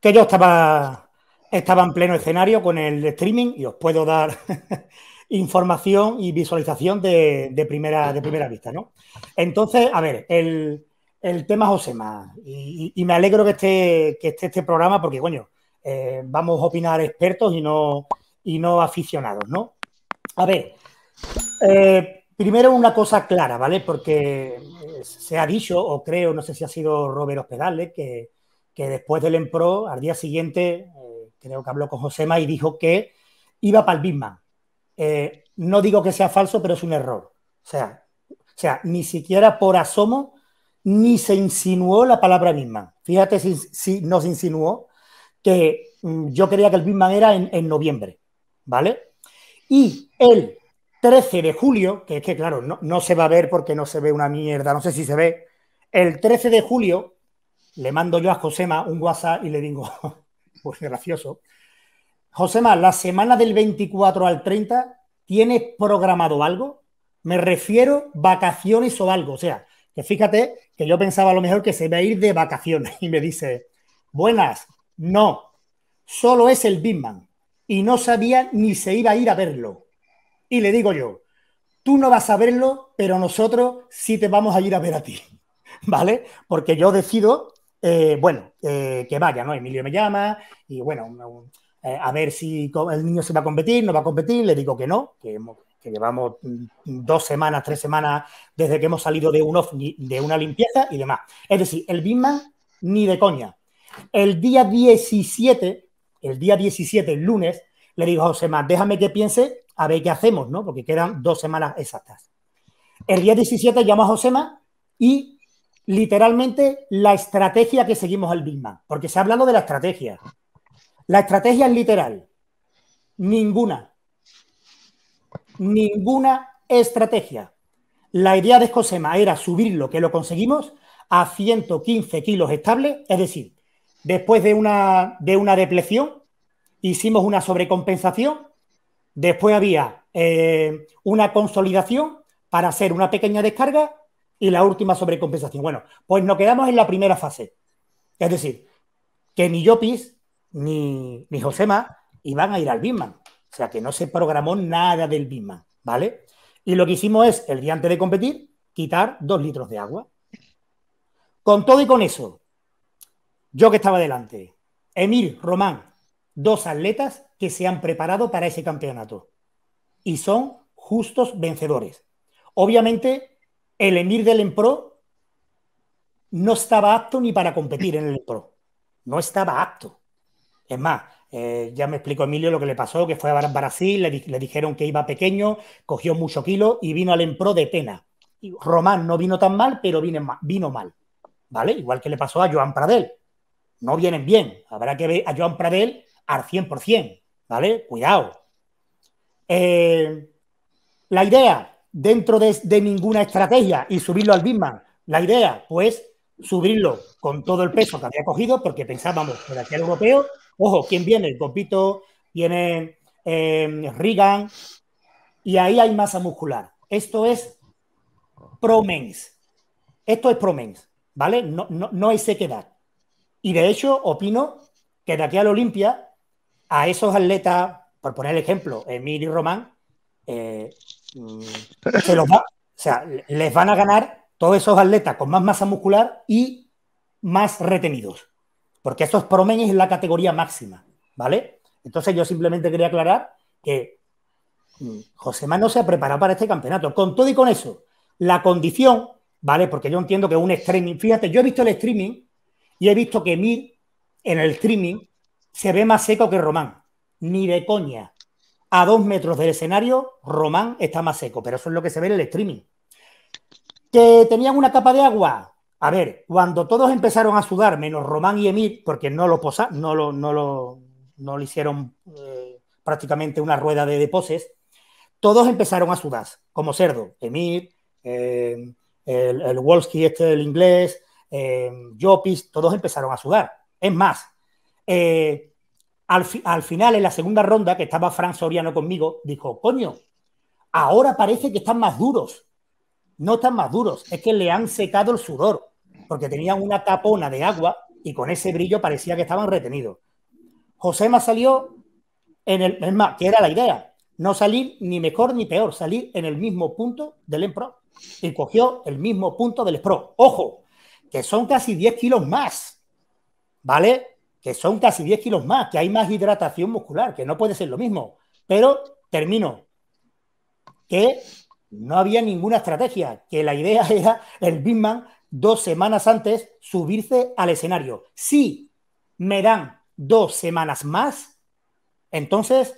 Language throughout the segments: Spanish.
que yo estaba, estaba en pleno escenario con el streaming y os puedo dar información y visualización de, primera, de primera vista, ¿no? Entonces, a ver, el, el tema Josema, y, y, me alegro que esté, este programa porque, bueno, eh, vamos a opinar expertos y no, y no aficionados, ¿no? A ver, eh, primero una cosa clara, ¿vale? Porque se ha dicho, o creo, no sé si ha sido Robert Hospedales, que, que después del Empro, al día siguiente, eh, creo que habló con Josema y dijo que iba para el Bisman. Eh, no digo que sea falso, pero es un error. O sea, o sea, ni siquiera por asomo ni se insinuó la palabra Bisman. Fíjate si, si nos insinuó que mm, yo creía que el Bisman era en, noviembre, ¿vale? Y el 13 de julio, que es que claro, no, no se va a ver porque no se ve una mierda, no sé si se ve, el 13 de julio le mando yo a Josema un WhatsApp y le digo, pues gracioso. Josema, la semana del 24 al 30, ¿tienes programado algo? Me refiero vacaciones o algo. O sea, que fíjate que yo pensaba a lo mejor que se iba a ir de vacaciones y me dice, buenas, no, solo es el Man. y no sabía ni se iba a ir a verlo. Y le digo yo, tú no vas a verlo, pero nosotros sí te vamos a ir a ver a ti, ¿vale? Porque yo decido eh, bueno, eh, que vaya, ¿no? Emilio me llama y bueno, eh, a ver si el niño se va a competir, no va a competir, le digo que no, que, llevamos mm, dos semanas, tres semanas desde que hemos salido de, un de una limpieza y demás. Es decir, el Bisman ni de coña. El día 17, el día 17, el lunes, le digo a José déjame que piense a ver qué hacemos, ¿no? Porque quedan dos semanas exactas. El día 17 llamo a Josema y literalmente la estrategia que seguimos al Big porque se ha hablado de la estrategia. La estrategia es literal. Ninguna. Ninguna estrategia. La idea de Escosema era subir lo que lo conseguimos a 115 kilos estables, es decir, después de una, de una depleción, hicimos una sobrecompensación, después había eh, una consolidación para hacer una pequeña descarga y la última sobrecompensación. Bueno, pues nos quedamos en la primera fase. Es decir, que ni Yopis ni, ni Josema iban a ir al Bitman. O sea, que no se programó nada del Bitman, ¿vale? Y lo que hicimos es, el día antes de competir, quitar dos litros de agua. Con todo y con eso, yo que estaba delante, Emil, Román, dos atletas que se han preparado para ese campeonato y son justos vencedores. Obviamente, el emir del Empro no estaba apto ni para competir en el Empro. No estaba apto. Es más, eh, ya me explicó Emilio lo que le pasó, que fue a Brasil, le, le dijeron que iba pequeño, cogió mucho kilo y vino al Empro de pena. Y Román no vino tan mal, pero vino, mal. ¿Vale? Igual que le pasó a Joan Pradel. No vienen bien. Habrá que ver a Joan Pradel al 100%. ¿Vale? Cuidado. Eh, la idea, dentro de, ninguna estrategia y subirlo al Bitman. La idea, pues, subirlo con todo el peso que había cogido, porque pensábamos que aquí al europeo, ojo, ¿quién viene? El compito viene eh, Reagan, y ahí hay masa muscular. Esto es promens. Esto es promens, ¿vale? No, no, hay sequedad. Y de hecho, opino que de aquí al Olimpia, a esos atletas, por poner el ejemplo, y Román, eh, se les van a ganar todos esos atletas con más masa muscular y más retenidos. Porque estos promenis es la categoría máxima, ¿vale? Entonces yo simplemente quería aclarar que José Manuel no se ha preparado para este campeonato. Con todo y con eso, la condición, ¿vale? Porque yo entiendo que un streaming, fíjate, yo he visto el streaming y he visto que Mir en el streaming se ve más seco que Román. Ni de coña a dos metros del escenario, Román está más seco, pero eso es lo que se ve en el streaming. Que tenían una capa de agua. A ver, cuando todos empezaron a sudar, menos Román y Emir, porque no lo posa, no lo, no lo, no lo hicieron eh, prácticamente una rueda de, poses, todos empezaron a sudar, como cerdo. Emir, eh, el, Wolski, este, del inglés, eh, Jopis, todos empezaron a sudar. Es más, al, final, en la segunda ronda, que estaba Fran Soriano conmigo, dijo, coño, ahora parece que están más duros. No están más duros, es que le han secado el sudor, porque tenían una tapona de agua y con ese brillo parecía que estaban retenidos. más salió en el, más, que era la idea, no salir ni mejor ni peor, salir en el mismo punto del EMPRO y cogió el mismo punto del ESPRO. Ojo, que son casi 10 kilos más, ¿vale? que son casi 10 kilos más, que hay más hidratación muscular, que no puede ser lo mismo. Pero termino, que no había ninguna estrategia, que la idea era el Bigman dos semanas antes subirse al escenario. Si me dan dos semanas más, entonces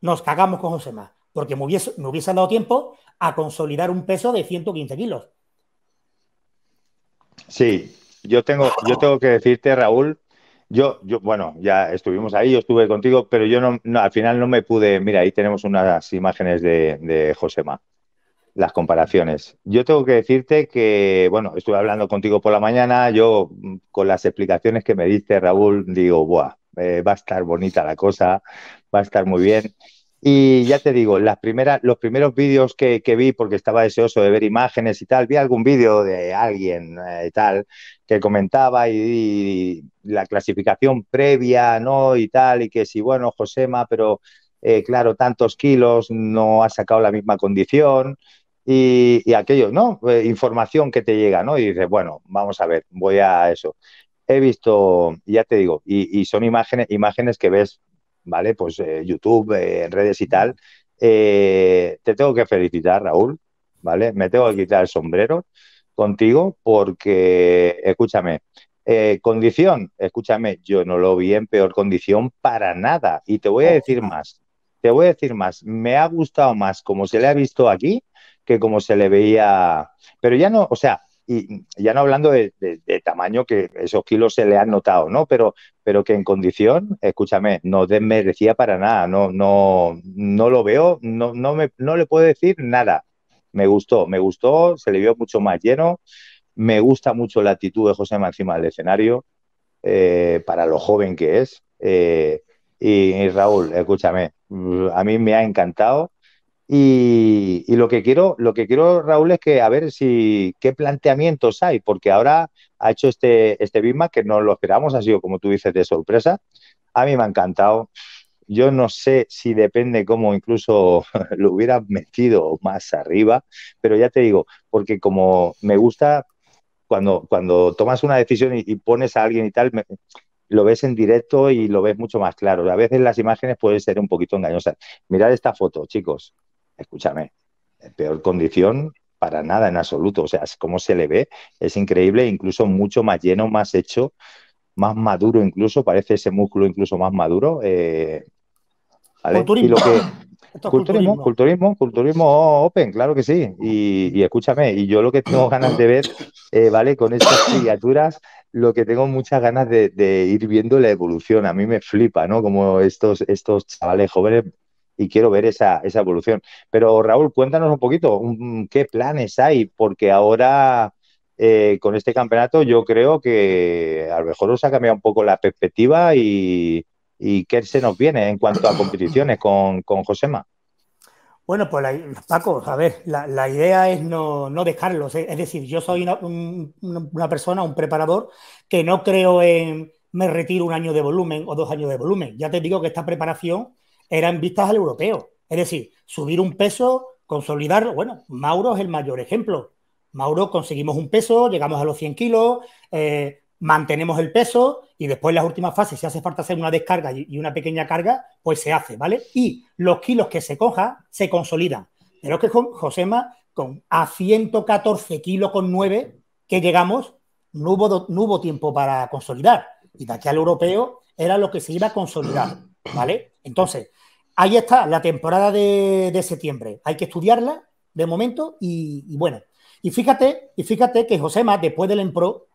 nos cagamos con Más. porque me hubiese, dado tiempo a consolidar un peso de 115 kilos. Sí, yo tengo, yo tengo que decirte, Raúl, yo, yo, bueno, ya estuvimos ahí, yo estuve contigo, pero yo no, al final no me pude. Mira, ahí tenemos unas imágenes de, de, Josema, las comparaciones. Yo tengo que decirte que, bueno, estuve hablando contigo por la mañana, yo mm, con las explicaciones que me diste, Raúl, digo, buah, eh, va a estar bonita la cosa, va a estar muy bien. Y ya te digo, las primeras, los primeros vídeos que, vi, porque estaba deseoso de ver imágenes y tal, vi algún vídeo de alguien eh, y tal que comentaba y, la clasificación previa, ¿no? Y tal, y que si, bueno, Josema, pero eh, claro, tantos kilos, no ha sacado la misma condición. Y, aquello, ¿no? Eh, información que te llega, ¿no? Y dices, bueno, vamos a ver, voy a eso he visto, ya te digo, y, y, son imágenes, imágenes que ves ¿vale? Pues eh, YouTube, eh, redes y tal. Eh, te tengo que felicitar, Raúl, ¿vale? Me tengo que quitar el sombrero contigo porque, escúchame, condición, escúchame, yo no lo vi en peor condición para nada. Y te voy a decir más, te voy a decir más, me ha gustado más como se le ha visto aquí que como se le veía, pero ya no, o sea, y ya no hablando de, tamaño, que esos kilos se le han notado, ¿no? Pero, pero que en condición, escúchame, no desmerecía para nada, no, no, no lo veo, no, no, no le puedo decir nada. Me gustó, me gustó, se le vio mucho más lleno, me gusta mucho la actitud de José encima del escenario, eh, para lo joven que es. Eh, y Raúl, escúchame, a mí me ha encantado y, lo que quiero, lo que quiero, Raúl, es que a ver si qué planteamientos hay, porque ahora ha hecho este, este que no lo esperamos, ha sido como tú dices, de sorpresa. A mí me ha encantado. Yo no sé si depende cómo incluso lo hubiera metido más arriba, pero ya te digo, porque como me gusta cuando, cuando tomas una decisión y, pones a alguien y tal, lo ves en directo y lo ves mucho más claro. A veces las imágenes pueden ser un poquito engañosas. Mirad esta foto, chicos escúchame, en peor condición para nada en absoluto. O sea, es como se le ve, es increíble, incluso mucho más lleno, más hecho, más maduro incluso, parece ese músculo incluso más maduro. Eh, culturismo, culturismo, culturismo, open, claro que sí. Y, escúchame, y yo lo que tengo ganas de ver, eh, ¿vale? Con estas criaturas, lo que tengo muchas ganas de, ir viendo la evolución. A mí me flipa, ¿no? Como estos, estos chavales jóvenes y quiero ver esa, esa evolución. Pero Raúl, cuéntanos un poquito, ¿qué planes hay? Porque ahora... Eh, con este campeonato yo creo que a lo mejor os ha cambiado un poco la perspectiva y, qué se nos viene en cuanto a competiciones con, con Josema. Bueno, pues Paco, a ver, la, idea es no, no dejarlos. Es, decir, yo soy una, una, persona, un preparador, que no creo en me retiro un año de volumen o dos años de volumen. Ya te digo que esta preparación eran vistas al europeo. Es decir, subir un peso, consolidarlo. Bueno, Mauro es el mayor ejemplo. Mauro conseguimos un peso, llegamos a los 100 kilos, eh, mantenemos el peso y después en las últimas fases, si hace falta hacer una descarga y una pequeña carga, pues se hace, ¿vale? Y los kilos que se coja se consolidan. Pero es que Josema, con a 114 kilos con 9 que llegamos, no hubo, no hubo tiempo para consolidar. Y de aquí al europeo era lo que se iba a consolidar, ¿vale? Entonces, ahí está la temporada de, septiembre. Hay que estudiarla de momento y, bueno. Y fíjate, y fíjate que Josema, después del Empro,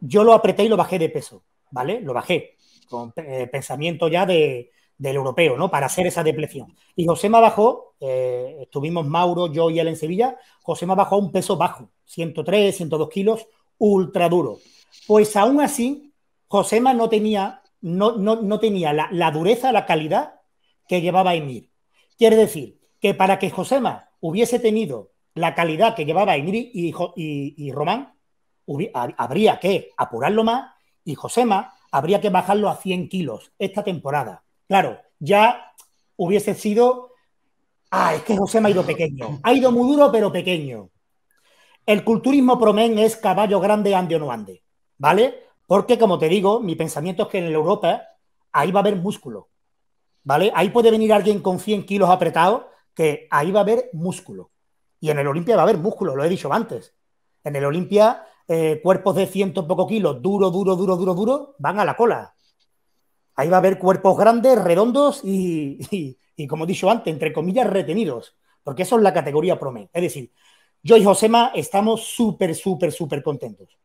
yo lo apreté y lo bajé de peso, ¿vale? Lo bajé con eh, pensamiento ya de, del europeo, ¿no? Para hacer esa depleción. Y Josema bajó, eh, estuvimos Mauro, yo y él en Sevilla, Josema bajó a un peso bajo, 103, 102 kilos, ultra duro. Pues aún así, Josema no tenía, no, no, tenía la, la dureza, la calidad que llevaba Emir. Quiere decir que para que Josema hubiese tenido la calidad que llevaba Emir y, Román, habría que apurarlo más y Josema habría que bajarlo a 100 kilos esta temporada. Claro, ya hubiese sido. Ah, es que Josema ha ido pequeño. Ha ido muy duro, pero pequeño. El culturismo promen es caballo grande, ande o no ande. ¿Vale? Porque, como te digo, mi pensamiento es que en Europa ahí va a haber músculo. ¿vale? Ahí puede venir alguien con 100 kilos apretado, que ahí va a haber músculo. Y en el Olimpia va a haber músculo, lo he dicho antes. En el Olimpia, eh, cuerpos de ciento poco kilos, duro, duro, duro, duro, duro, van a la cola. Ahí va a haber cuerpos grandes, redondos y, y, como he dicho antes, entre comillas, retenidos, porque eso es la categoría promedio. Es decir, yo y Josema estamos súper, súper, súper contentos.